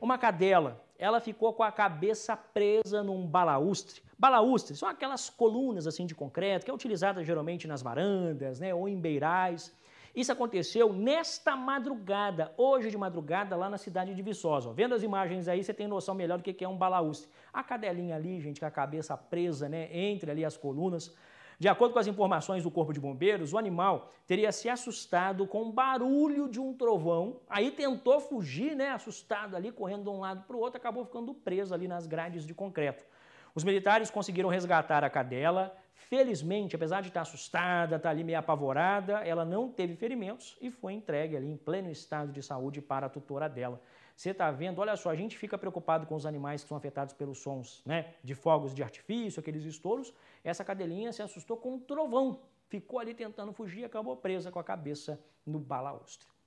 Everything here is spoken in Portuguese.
uma cadela, ela ficou com a cabeça presa num balaustre. Balaustres são aquelas colunas assim de concreto que é utilizada geralmente nas varandas, né, ou em beirais. Isso aconteceu nesta madrugada, hoje de madrugada, lá na cidade de Viçosa. Vendo as imagens aí, você tem noção melhor do que é um balaústre. A cadelinha ali, gente, com a cabeça presa, né, entre ali as colunas. De acordo com as informações do Corpo de Bombeiros, o animal teria se assustado com o barulho de um trovão, aí tentou fugir, né, assustado ali, correndo de um lado para o outro, acabou ficando preso ali nas grades de concreto. Os militares conseguiram resgatar a cadela. Felizmente, apesar de estar assustada, estar tá ali meio apavorada, ela não teve ferimentos e foi entregue ali em pleno estado de saúde para a tutora dela. Você está vendo, olha só, a gente fica preocupado com os animais que são afetados pelos sons né, de fogos de artifício, aqueles estouros. Essa cadelinha se assustou com um trovão, ficou ali tentando fugir e acabou presa com a cabeça no balaustre.